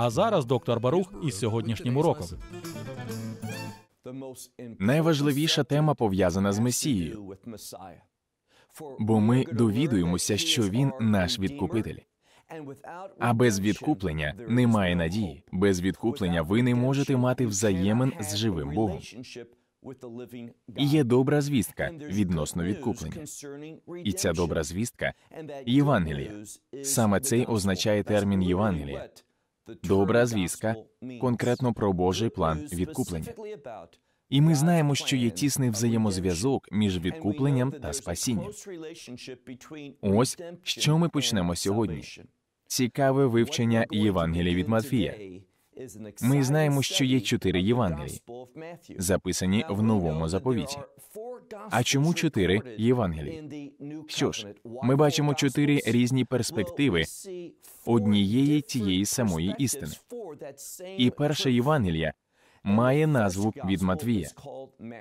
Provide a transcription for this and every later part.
А зараз доктор Барух із сьогоднішнім уроком. Найважливіша тема пов'язана з Месією. Бо ми довідуємося, що він наш відкупитель. А без відкуплення немає надії. Без відкуплення ви не можете мати взаємин з живим Богом. І є добра звістка відносно відкуплення. І ця добра звістка Євангелія. Саме цей означає термін Євангелія добра звістка, конкретно про Божий план відкуплення. І ми знаємо, що є тісний взаємозв'язок між відкупленням та спасінням. Ось що ми почнемо сьогодні. Цікаве вивчення Євангелія від Матфія, ми знаємо, що є чотири Євангелії, записані в новому заповіті. А чому чотири Євангелії? Що ж, ми бачимо чотири різні перспективи однієї тієї самої істини. І перша Євангелія має назву від Матвія.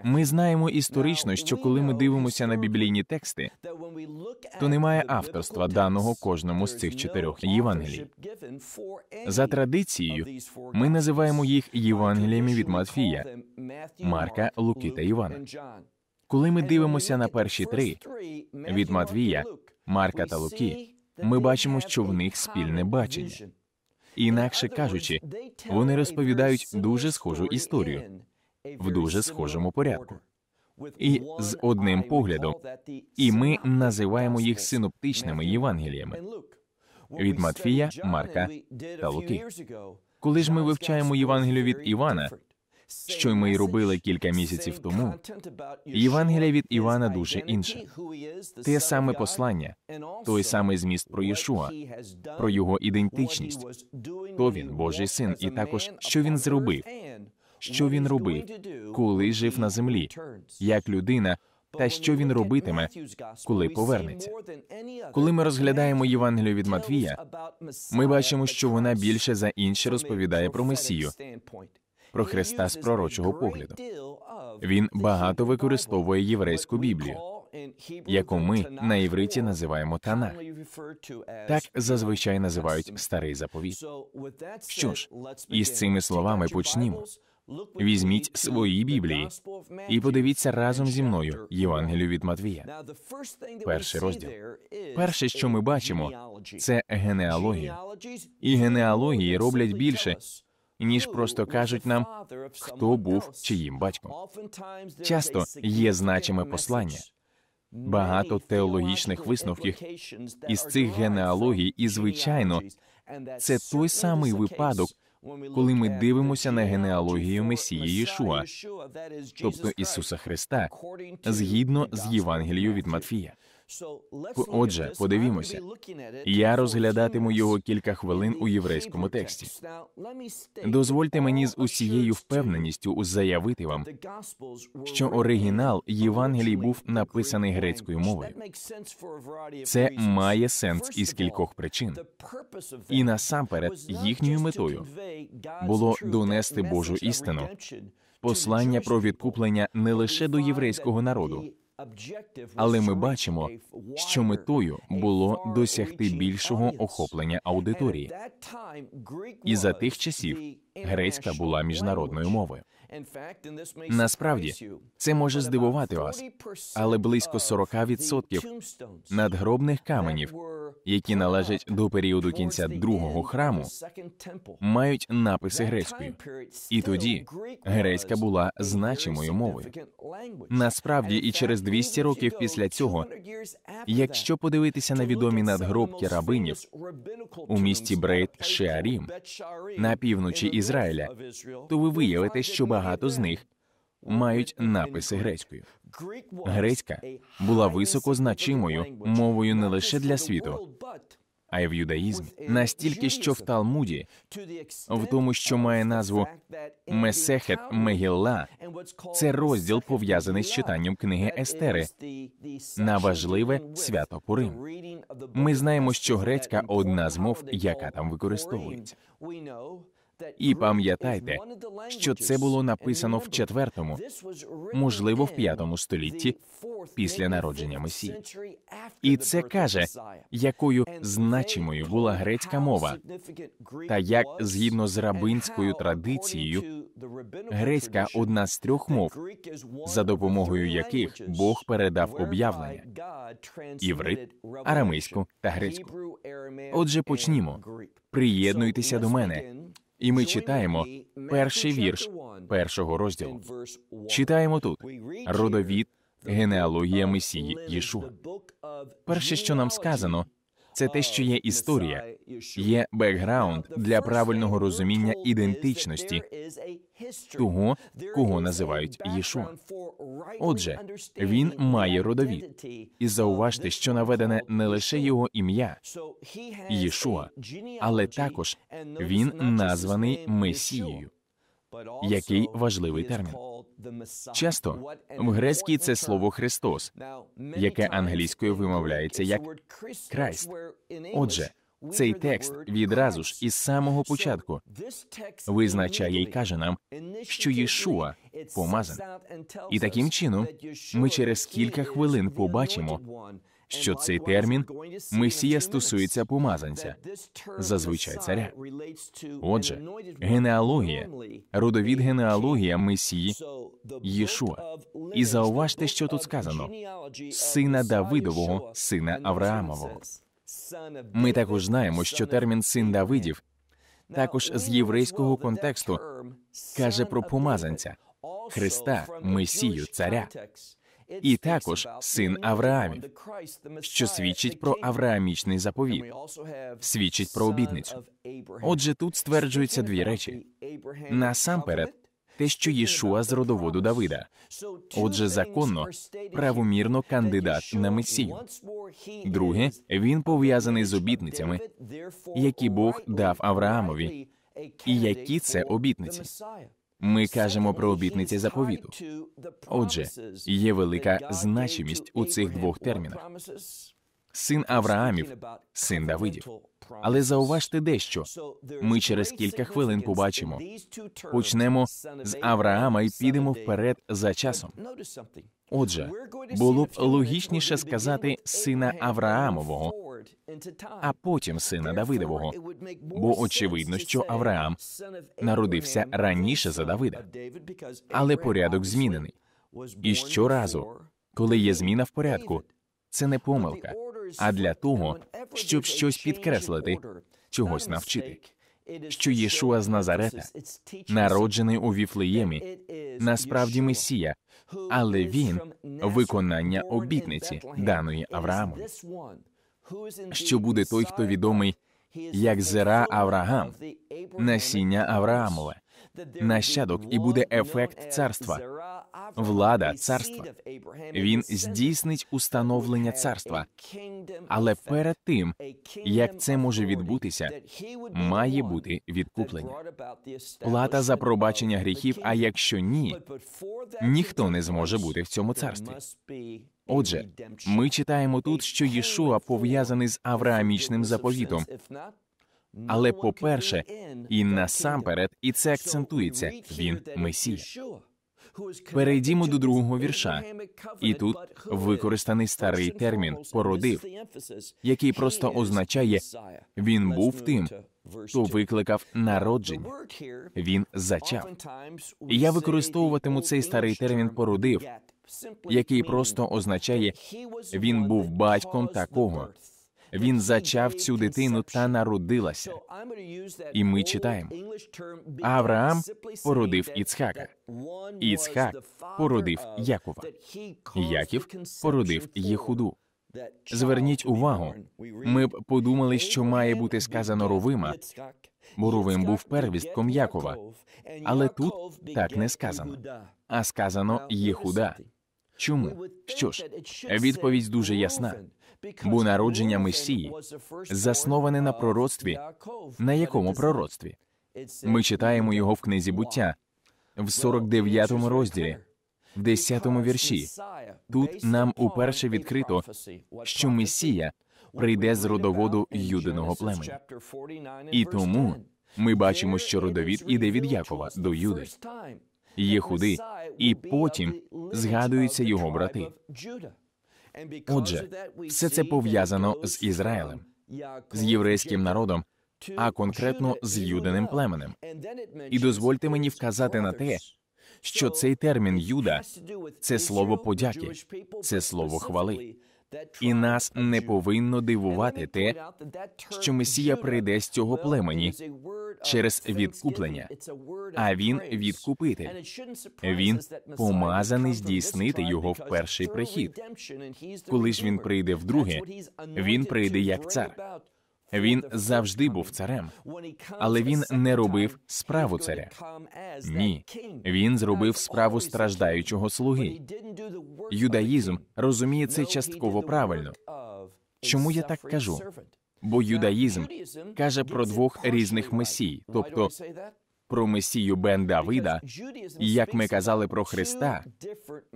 Ми знаємо історично, що коли ми дивимося на біблійні тексти, то немає авторства даного кожному з цих чотирьох євангелій. За традицією ми називаємо їх Євангеліями від Матфія, Марка, Луки та Івана. Коли ми дивимося на перші три від Матвія, Марка та Луки, ми бачимо, що в них спільне бачення. Інакше кажучи, вони розповідають дуже схожу історію в дуже схожому порядку. І з одним поглядом, і ми називаємо їх синоптичними Євангеліями від Матфія, Марка та Луки. Коли ж ми вивчаємо Євангелію від Івана, що ми й робили кілька місяців тому. Євангелія від Івана дуже інше. Те саме послання, той самий зміст про Єшуа, про його ідентичність. То він Божий син, і також що він зробив, що він робив, коли жив на землі, як людина. Та що він робитиме, коли повернеться? Коли ми розглядаємо Євангелію від Матвія, ми бачимо, що вона більше за інші розповідає про Месію про Христа з пророчого погляду. Він багато використовує єврейську Біблію, яку ми на євриті називаємо тана. Так зазвичай називають старий заповіт. Що ж, із цими словами почнімо. Візьміть свої біблії і подивіться разом зі мною Євангелію від Матвія. Перший розділ. Перше, що ми бачимо, це генеалогія. І генеалогії роблять більше, ніж просто кажуть нам, хто був чиїм батьком. Часто є значиме послання. Багато теологічних висновків із цих генеалогій, і звичайно, це той самий випадок, коли ми дивимося на генеалогію Месії Єшуа, тобто Ісуса Христа, згідно з Євангелією від Матфія. Отже, подивімося. Я розглядатиму його кілька хвилин у єврейському тексті. Дозвольте мені з усією впевненістю заявити вам, що оригінал Євангелій був написаний грецькою мовою. Це має сенс із кількох причин. І насамперед їхньою метою було донести Божу істину, послання про відкуплення не лише до єврейського народу але ми бачимо, що метою було досягти більшого охоплення аудиторії. І за тих часів грецька була міжнародною мовою. Насправді це може здивувати вас, але близько 40% надгробних каменів, які належать до періоду кінця другого храму, мають написи грецькою. І тоді грецька була значимою мовою. Насправді, і через 200 років після цього, якщо подивитися на відомі надгробки рабинів, у місті Брейт Шеарім на півночі Ізраїля, то ви виявите, що багато з них мають написи грецькою. Грецька була високозначимою мовою не лише для світу, а й в юдаїзмі настільки, що в Талмуді, в тому, що має назву Месехет Мегілла, це розділ пов'язаний з читанням книги Естери на важливе свято Пурим. Ми знаємо, що грецька одна з мов, яка там використовується. І пам'ятайте, що це було написано в четвертому, можливо, в п'ятому столітті після народження Месії. І це каже, якою значимою була грецька мова, та як згідно з рабинською традицією, грецька одна з трьох мов, за допомогою яких Бог передав об'явлення іврит, арамейську та грецьку. Отже, почнімо. Приєднуйтеся до мене. І ми читаємо перший вірш першого розділу. Читаємо тут родовід, генеалогія Месії Єшуа. Перше, що нам сказано, це те, що є історія, є бекграунд для правильного розуміння ідентичності того, кого називають Єшуа. Отже, він має родовід. і зауважте, що наведене не лише його ім'я, Єшуа, але також він названий Месією. Який важливий термін. Часто в грецькій це слово Христос, яке англійською вимовляється як «Christ». Отже, цей текст відразу ж із самого початку визначає і каже нам, що Єшуа помазаний. І таким чином ми через кілька хвилин побачимо, що цей термін месія стосується помазанця, зазвичай царя. Отже, генеалогія, родовід генеалогія месії Єшуа. І зауважте, що тут сказано: сина Давидового, сина Авраамового. Ми також знаємо, що термін син Давидів також з єврейського контексту каже про помазанця, Христа, Месію, Царя і також син Авраамів, що свідчить про авраамічний заповіт, свідчить про обітницю. Отже, тут стверджуються дві речі: насамперед, те, що Єшуа з родоводу Давида. Отже, законно, правомірно кандидат на месію. Друге, він пов'язаний з обітницями, які Бог дав Авраамові, і які це обітниці. Ми кажемо про обітниці заповіту. Отже, є велика значимість у цих двох термінах. Син Авраамів, син Давидів. Але зауважте дещо. Ми через кілька хвилин побачимо. Почнемо з Авраама і підемо вперед за часом. Отже, було б логічніше сказати сина Авраамового а потім сина Давидового. Бо очевидно, що Авраам народився раніше за Давида, але порядок змінений. І щоразу, коли є зміна в порядку, це не помилка, а для того, щоб щось підкреслити, чогось навчити. Що Єшуа з Назарета, народжений у Віфлеємі, насправді Месія, але він виконання обітниці, даної Аврааму що буде той, хто відомий як зера Авраам, насіння Авраамове, нащадок, і буде ефект царства, влада царства. Він здійснить установлення царства, але перед тим як це може відбутися, має бути відкуплення. Плата за пробачення гріхів. А якщо ні, ніхто не зможе бути в цьому царстві. Отже, ми читаємо тут, що Єшуа пов'язаний з авраамічним заповітом. Але по-перше, і насамперед, і це акцентується. Він месія. Перейдімо до другого вірша. І тут використаний старий термін породив, який просто означає він був тим, хто викликав народження. Він зачав. Я використовуватиму цей старий термін породив який просто означає, він був батьком такого. Він зачав цю дитину та народилася. І ми читаємо Авраам породив Іцхака. Іцхак породив Якова. Яків породив Єхуду. Зверніть увагу, ми б подумали, що має бути сказано Ровима. бо Ровим був первістком Якова, але тут так не сказано, а сказано Єхуда. Чому? Що ж, відповідь дуже ясна. Бо народження Месії засноване на пророцтві. На якому пророцтві? Ми читаємо його в книзі буття в 49 му розділі, в 10 вірші. Тут нам уперше відкрито, що Месія прийде з родоводу юдиного племені. І тому ми бачимо, що родовід іде від Якова до Юди. Єхуди, і потім згадуються його брати. Отже, все це пов'язано з Ізраїлем, з єврейським народом, а конкретно з юдиним племенем. І дозвольте мені вказати на те, що цей термін юда це слово подяки, це слово хвали і нас не повинно дивувати те, що Месія прийде з цього племені через відкуплення. А він відкупитель. Він помазаний здійснити його в перший прихід. Коли ж він прийде вдруге, він прийде як цар. Він завжди був царем, але він не робив справу царя. Ні, він зробив справу страждаючого слуги. Юдаїзм розуміє це частково правильно. Чому я так кажу? Бо юдаїзм каже про двох різних месій, тобто про Месію Бен Давида, і як ми казали про Христа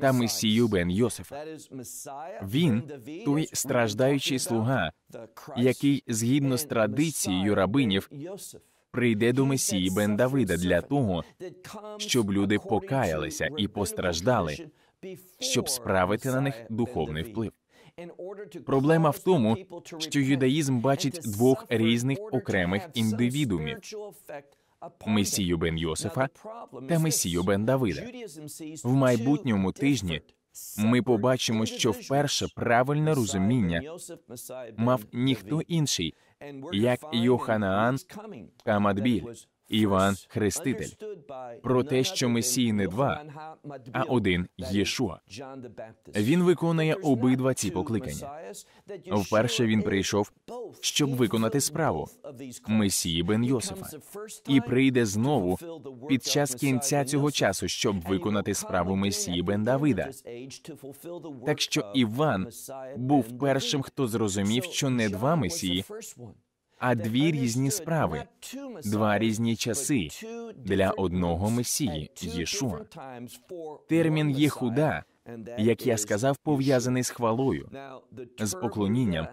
та Месію Бен Йосифа. Він той страждаючий слуга, який згідно з традицією рабинів прийде до Месії Бен Давида для того, щоб люди покаялися і постраждали, щоб справити на них духовний вплив. Проблема в тому, що юдаїзм бачить двох різних окремих індивідумів Месію Бен Йосифа та Месію Бен Давида. В майбутньому тижні ми побачимо, що вперше правильне розуміння мав ніхто інший, як Йоханаан та Мадбіль. Іван Хреститель, про те, що Месій не два, а один Єшуа. Він виконує обидва ці покликання. Вперше він прийшов, щоб виконати справу Месії Бен Йосифа і прийде знову під час кінця цього часу, щоб виконати справу Месії Бен Давида. Так що Іван був першим, хто зрозумів, що не два месії, а дві різні справи, два різні часи для одного месії Єшуа. Термін Єхуда, як я сказав, пов'язаний з хвалою, з поклонінням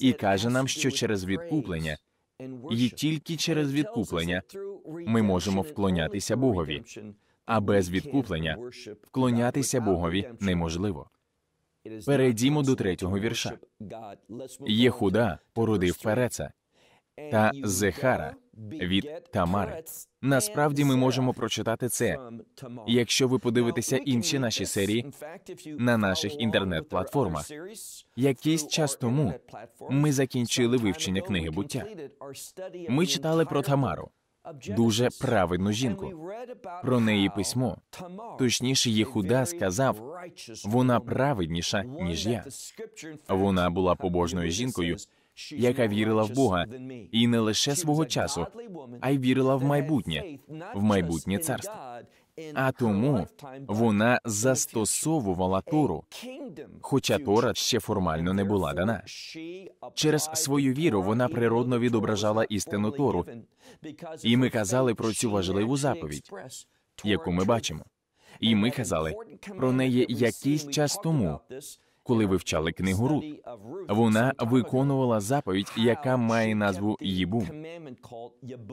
і каже нам, що через відкуплення. І тільки через відкуплення ми можемо вклонятися Богові, а без відкуплення вклонятися Богові неможливо. Перейдімо до третього вірша. Єхуда породив Переца, та Зехара від Тамари. Насправді ми можемо прочитати це, якщо ви подивитеся інші наші серії на наших інтернет-платформах. Якийсь час тому ми закінчили вивчення книги буття. Ми читали про Тамару. Дуже праведну жінку про неї письмо. Точніше, Єхуда сказав, вона праведніша ніж я. Вона була побожною жінкою яка вірила в Бога і не лише свого часу, а й вірила в майбутнє, в майбутнє царство. А тому вона застосовувала Тору, хоча Тора ще формально не була дана. Через свою віру вона природно відображала істину Тору, і ми казали про цю важливу заповідь, яку ми бачимо. І ми казали про неї якийсь час тому, коли вивчали книгу Рут. Вона виконувала заповідь, яка має назву Єбум.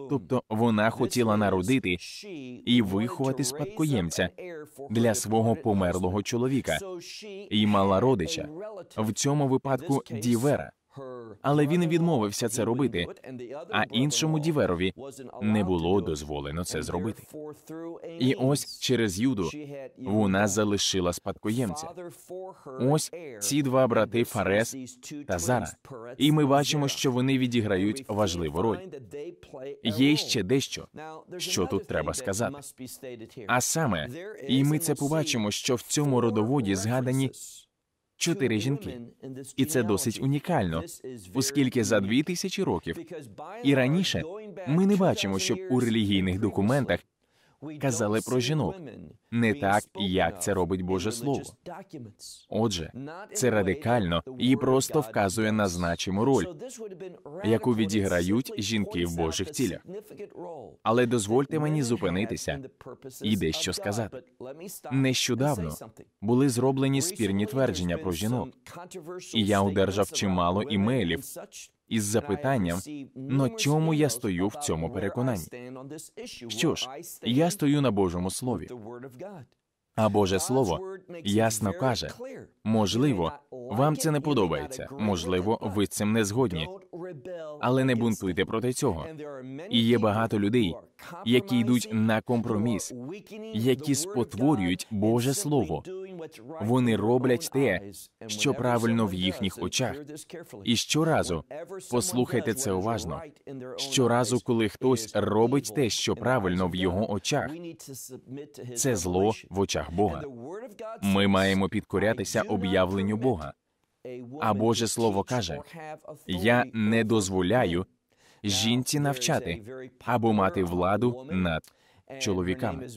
Тобто вона хотіла народити і виховати спадкоємця для свого померлого чоловіка і мала родича в цьому випадку дівера але він відмовився це робити. А іншому діверові не було дозволено це зробити. І ось через юду вона залишила спадкоємця. Ось ці два брати Фарес та Зара. І ми бачимо, що вони відіграють важливу роль. Є ще дещо, що тут треба сказати. А саме, і ми це побачимо, що в цьому родоводі згадані чотири жінки. І це досить унікально, оскільки за дві тисячі років і раніше ми не бачимо, щоб у релігійних документах казали про жінок не так, як це робить Боже Слово. Отже, це радикально і просто вказує на значиму роль, яку відіграють жінки в Божих цілях. Але дозвольте мені зупинитися і дещо сказати. Нещодавно були зроблені спірні твердження про жінок. І я одержав чимало імейлів із запитанням, на чому я стою в цьому переконанні? Що ж, я стою на Божому слові. А Боже Слово ясно каже, можливо, вам це не подобається, можливо, ви з цим не згодні, але не бунтуйте проти цього. І є багато людей, які йдуть на компроміс, які спотворюють Боже Слово. Вони роблять те, що правильно в їхніх очах. І щоразу послухайте це уважно. Щоразу, коли хтось робить те, що правильно в його очах, це зло в очах очах Бога. Ми маємо підкорятися об'явленню Бога. А Боже Слово каже: я не дозволяю жінці навчати або мати um, владу над чоловіками.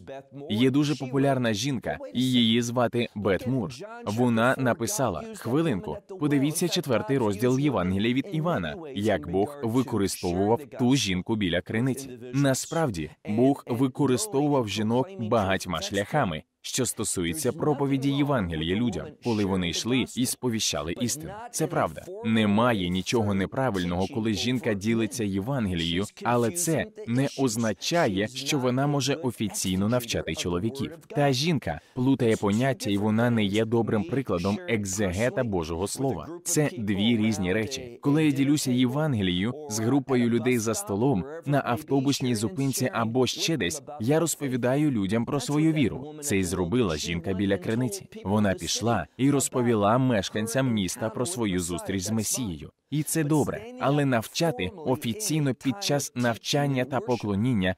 Є дуже популярна жінка, і її звати Бет Мур. Вона написала хвилинку. Подивіться четвертий розділ Євангелія від Івана, як Бог використовував ту жінку біля криниці. Насправді Бог використовував жінок багатьма шляхами що стосується проповіді Євангелія людям, коли вони йшли і сповіщали істину. Це правда. Немає нічого неправильного, коли жінка ділиться Євангелією, але це не означає, що вона може офіційно навчати чоловіків. Та жінка плутає поняття, і вона не є добрим прикладом екзегета Божого Слова. Це дві різні речі. Коли я ділюся Євангелією з групою людей за столом на автобусній зупинці або ще десь, я розповідаю людям про свою віру. Цей зробила жінка біля криниці. Вона пішла і розповіла мешканцям міста про свою зустріч з Месією. І це добре, але навчати офіційно під час навчання та поклоніння.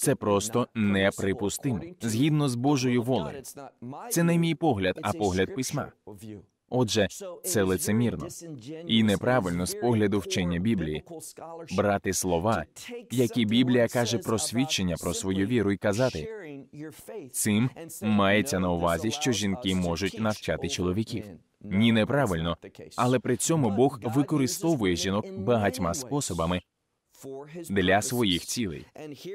Це просто неприпустимо згідно з Божою волею. Це не мій погляд, а погляд письма. Отже, це лицемірно і неправильно з погляду вчення Біблії брати слова, які Біблія каже про свідчення про свою віру, і казати цим мається на увазі, що жінки можуть навчати чоловіків. Ні, неправильно, але при цьому Бог використовує жінок багатьма способами для своїх цілей.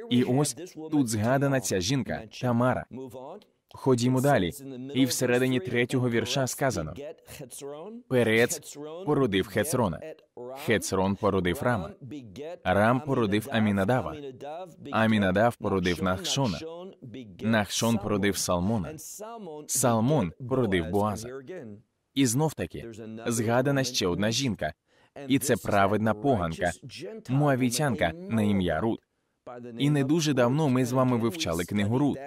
І ось тут згадана ця жінка Тамара. Ходімо далі, і всередині третього вірша сказано: Перец породив Хецрона, Хецрон породив Рама, Рам породив Амінадава, Амінадав породив Нахшона, Нахшон породив Салмона, Салмон породив Боаза. І знов таки згадана ще одна жінка, і це праведна поганка, муавітянка на ім'я Рут. І не дуже давно ми з вами вивчали книгу Рут.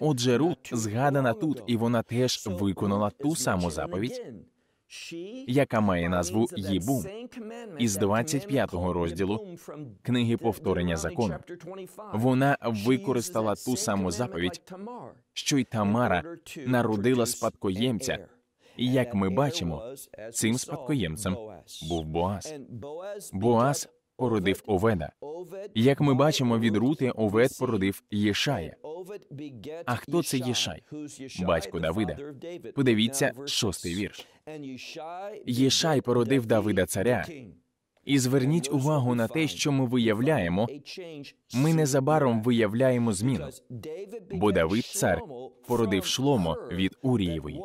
Отже, Рут згадана тут, і вона теж виконала ту саму заповідь, яка має назву Єбу із 25-го розділу книги повторення закону. Вона використала ту саму заповідь, що й Тамара народила спадкоємця. І як ми бачимо, цим спадкоємцем був Боас. Боас породив Оведа. Як ми бачимо від рути, Овед породив Єшая. А хто це Єшай? Батько Давида. Подивіться, шостий вірш. Єшай породив Давида царя. І зверніть увагу на те, що ми виявляємо. Ми незабаром виявляємо зміну. Бо Давид, цар, породив шломо від Урієвої.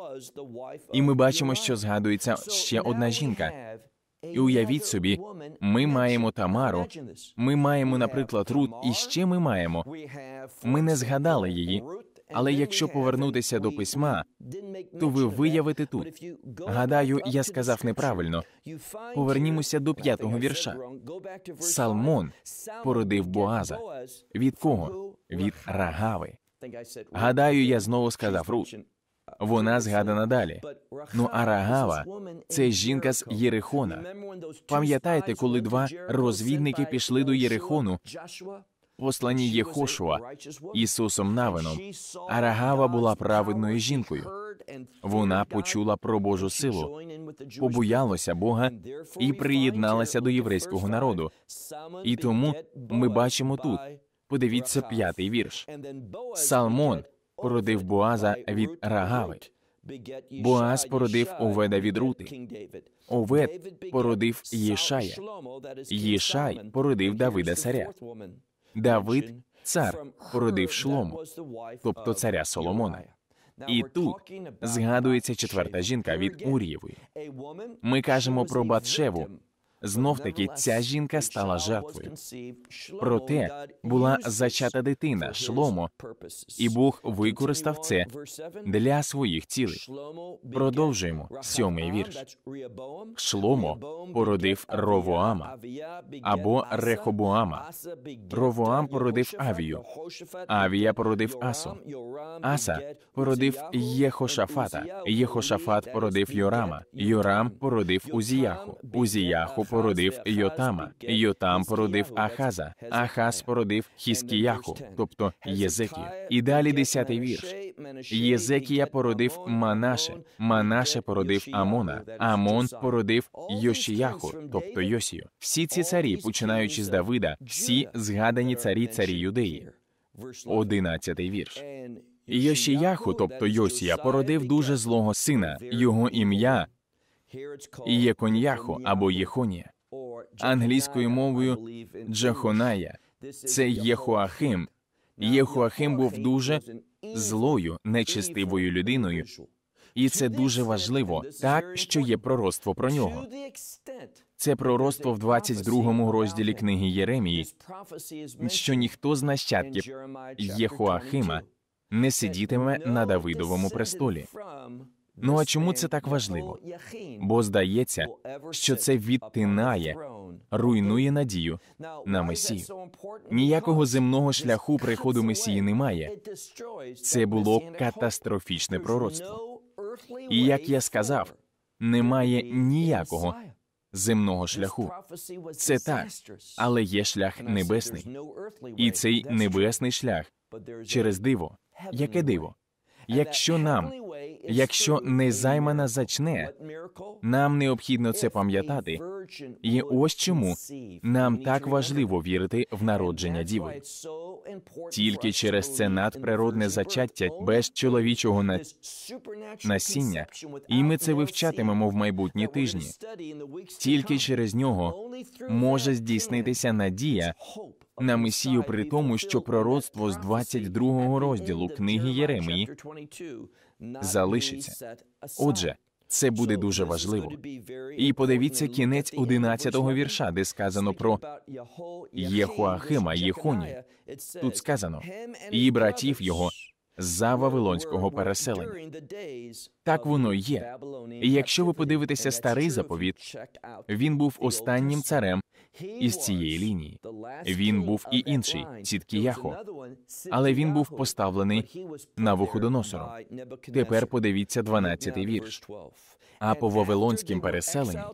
І ми бачимо, що згадується ще одна жінка, і уявіть собі, ми маємо Тамару, ми маємо, наприклад, Рут, і ще ми маємо. Ми не згадали її, але якщо повернутися до письма, то ви виявите тут. Гадаю, я сказав неправильно. Повернімося до п'ятого вірша. Салмон породив Боаза. Від кого? Від Рагави. Гадаю, я знову сказав Рут. Вона згадана далі. Ну а Рагава – це жінка з Єрихона. Пам'ятаєте, коли два розвідники пішли до Єрихону, послані Єхошуа Ісусом Навином. А Рагава була праведною жінкою. Вона почула про Божу силу, побоялася Бога і приєдналася до єврейського народу. І тому ми бачимо тут. Подивіться п'ятий вірш. Салмон породив Боаза від Рагави. Боаз породив Оведа від Рути. Овед породив Єшая. Єшай породив Давида царя. Давид цар породив шлому, тобто царя Соломона. І тут згадується четверта жінка від Урієвої. Ми кажемо про Батшеву, Знов таки ця жінка стала жертвою. Проте була зачата дитина шломо, і Бог використав це для своїх цілей. Продовжуємо сьомий ah, вірш. Шломо породив Ровоама або Рехобоама. Ровоам породив Авію, Авія породив Асу. Аса породив Єхошафата. Єхошафат породив Йорама. Йорам породив Узіяху. Узіяху породив Йотама, Йотам породив Ахаза, Ахаз породив Хіскіяху, тобто Єзекія. І далі десятий вірш. Єзекія породив Манаше, Манаше породив Амона, Амон породив Йошіяху, тобто Йосію. Всі ці царі, починаючи з Давида, всі згадані царі царі юдеї. Одинадцятий вірш. Йошіяху, тобто Йосія, породив дуже злого сина. Його ім'я є коньяхо або єхонія, англійською мовою Джахоная. Це Єхоахим. Єхоахим був дуже злою, нечистивою людиною, і це дуже важливо, так що є пророцтво про нього. Це пророцтво в 22 розділі книги Єремії. що ніхто з нащадків Єхоахима не сидітиме на Давидовому престолі. Ну а чому це так важливо? Бо здається, що це відтинає, руйнує надію на месію. Ніякого земного шляху приходу месії немає. Це було катастрофічне пророцтво. І як я сказав, немає ніякого земного шляху. Це так, але є шлях небесний. І цей небесний шлях через диво. Яке диво? Якщо нам Якщо незаймана зачне, нам необхідно це пам'ятати. І ось чому нам так важливо вірити в народження діви. Тільки через це надприродне зачаття без чоловічого на... насіння, і ми це вивчатимемо в майбутні тижні. Тільки через нього може здійснитися надія на месію при тому, що пророцтво з 22 розділу книги Єремії залишиться. Отже, це буде дуже важливо. І подивіться кінець 11-го вірша, де сказано про Єхуахима Єхоні. Тут сказано і братів його за вавилонського переселення. Так воно є. І Якщо ви подивитеся старий заповіт, він був останнім царем із цієї лінії. Він був і інший Ціткіяхо, але він був поставлений на Вуходоносором. Тепер подивіться 12-й вірш. А по Вавилонським переселенням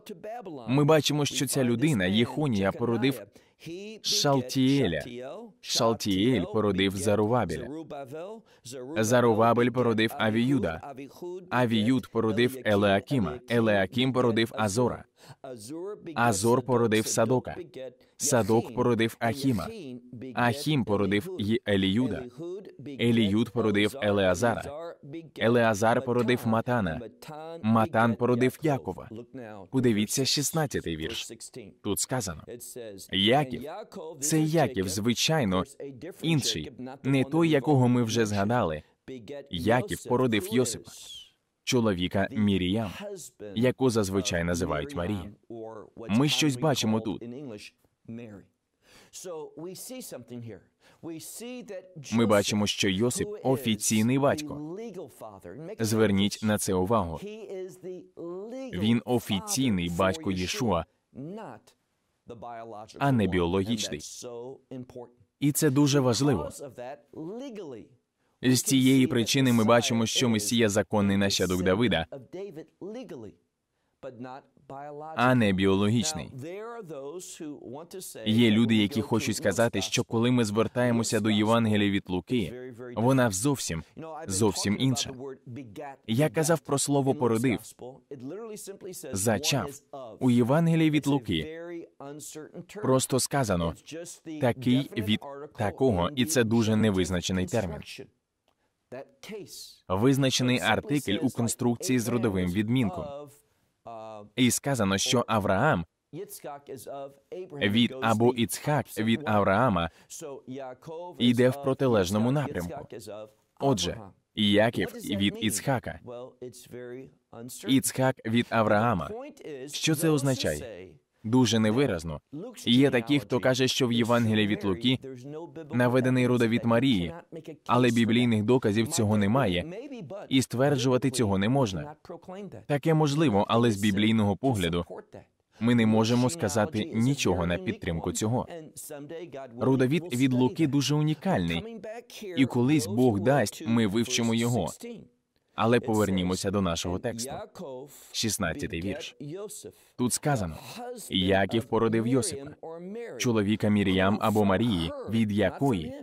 ми бачимо, що ця людина Єхонія породив Шалтіеля. Шалтіель породив Зарувабеля. Зарувабель породив Авіюда. Авіюд породив Елеакіма. Елеакім породив Азора. Азор породив Садока. Садок породив Ахіма. Ахім породив Еліюда. Еліюд породив Елеазара. Елеазар породив Матана. Матан породив Якова. Подивіться 16-й вірш. Тут сказано. Як Яків. Цей Яків, звичайно, інший, не той, якого ми вже згадали. Яків породив Йосипа, чоловіка Міріям, яку зазвичай називають Марія. Ми щось бачимо тут. Ми бачимо, що Йосип офіційний батько. Зверніть на це увагу. Він офіційний батько Єшуа, а не біологічний. І це дуже важливо. З цієї причини ми бачимо, що Месія законний нащадок Давида, а не біологічний. Є люди, які хочуть сказати, що коли ми звертаємося до Євангелія від Луки, вона зовсім зовсім інша. Я казав про слово породив, зачав у Євангелії від Луки. просто сказано такий від такого, і це дуже невизначений термін. Визначений артикль у конструкції з родовим відмінком і сказано, що Авраам від або Іцхак від Авраама йде в протилежному напрямку. Отже, Яків від Іцхака, Іцхак від Авраама. Що це означає? дуже невиразно. Є такі, хто каже, що в Євангелії від Луки наведений родовід Марії, але біблійних доказів цього немає. і стверджувати цього не можна. Таке можливо, але з біблійного погляду ми не можемо сказати нічого на підтримку цього. Родовід від Луки дуже унікальний. І колись Бог дасть, ми вивчимо його. Але повернімося до нашого тексту. 16-й вірш. Тут сказано: Яків породив Йосипа, чоловіка Мір'ям або Марії, від якої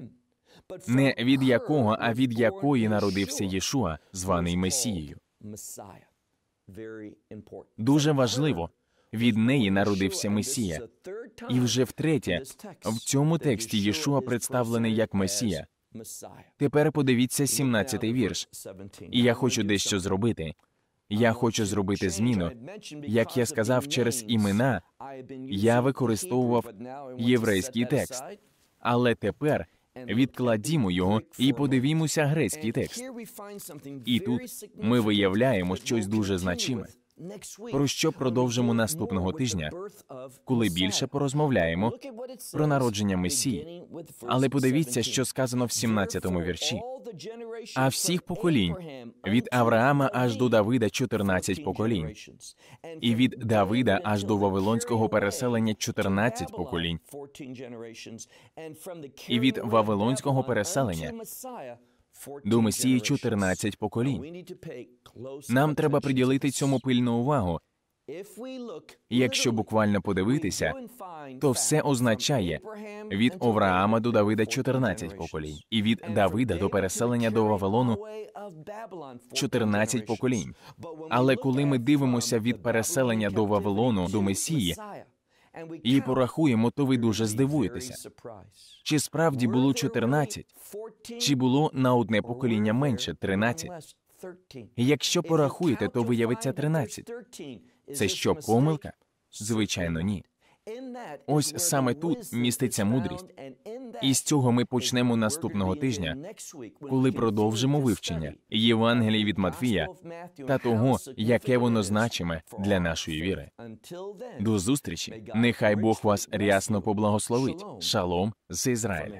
не від якого, а від якої народився Єшуа, званий Месією. Дуже важливо. Від неї народився Месія. І вже втретє, в цьому тексті Єшуа представлений як Месія, Тепер подивіться 17-й вірш. І я хочу дещо зробити. Я хочу зробити зміну. Як я сказав, через імена я використовував єврейський текст, але тепер відкладімо його і подивімося грецький текст. І тут ми виявляємо щось дуже значиме про що продовжимо наступного тижня, коли більше порозмовляємо про народження Месії. Але подивіться, що сказано в 17-му вірші. А всіх поколінь від Авраама аж до Давида 14 поколінь, і від Давида аж до Вавилонського переселення 14 поколінь, і від Вавилонського переселення до месії 14 поколінь. Нам треба приділити цьому пильну увагу. Якщо буквально подивитися, то все означає від Овраама до Давида 14 поколінь, і від Давида до переселення до Вавилону 14 поколінь. Але коли ми дивимося від переселення до Вавилону до Месії, і порахуємо, то ви дуже здивуєтеся. Чи справді було 14? Чи було на одне покоління менше 13? Якщо порахуєте, то виявиться 13. Це що помилка? Звичайно, ні. Ось саме тут міститься мудрість, і з цього ми почнемо наступного тижня, коли продовжимо вивчення Євангелії від Матфія та того, яке воно значиме для нашої віри. До зустрічі. Нехай Бог вас рясно поблагословить. Шалом з Ізраїля.